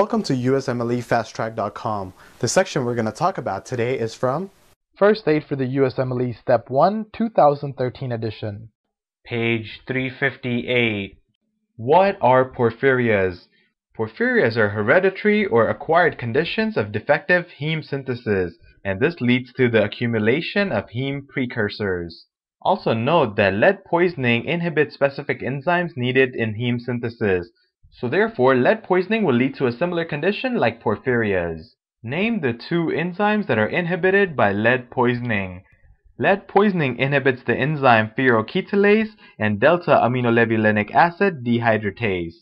Welcome to USMLEFasttrack.com. The section we're going to talk about today is from First Aid for the USMLE Step 1 2013 edition. Page 358. What are porphyrias? Porphyrias are hereditary or acquired conditions of defective heme synthesis, and this leads to the accumulation of heme precursors. Also note that lead poisoning inhibits specific enzymes needed in heme synthesis, so therefore, lead poisoning will lead to a similar condition like porphyrias. Name the two enzymes that are inhibited by lead poisoning. Lead poisoning inhibits the enzyme ferrochetalase and delta aminolevulinic acid dehydratase.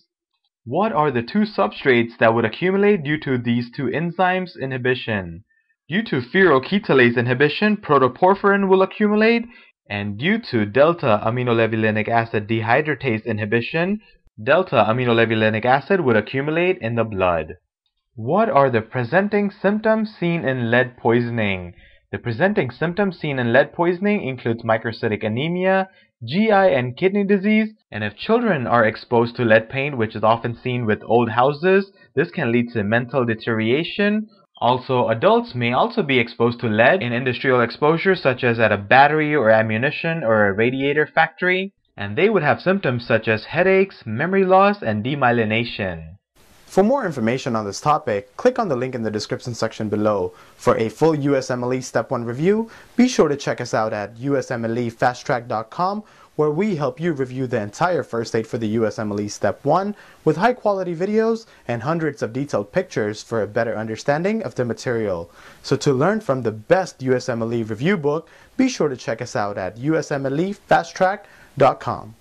What are the two substrates that would accumulate due to these two enzymes inhibition? Due to ferrochetalase inhibition, protoporphyrin will accumulate, and due to delta aminolevulinic acid dehydratase inhibition, Delta-aminolevulinec acid would accumulate in the blood. What are the presenting symptoms seen in lead poisoning? The presenting symptoms seen in lead poisoning includes microcytic anemia, GI and kidney disease, and if children are exposed to lead paint, which is often seen with old houses, this can lead to mental deterioration. Also, adults may also be exposed to lead in industrial exposure such as at a battery or ammunition or a radiator factory and they would have symptoms such as headaches, memory loss, and demyelination. For more information on this topic, click on the link in the description section below. For a full USMLE Step 1 review, be sure to check us out at usmlefasttrack.com where we help you review the entire first aid for the USMLE Step 1 with high quality videos and hundreds of detailed pictures for a better understanding of the material. So to learn from the best USMLE review book, be sure to check us out at usmlefasttrack.com.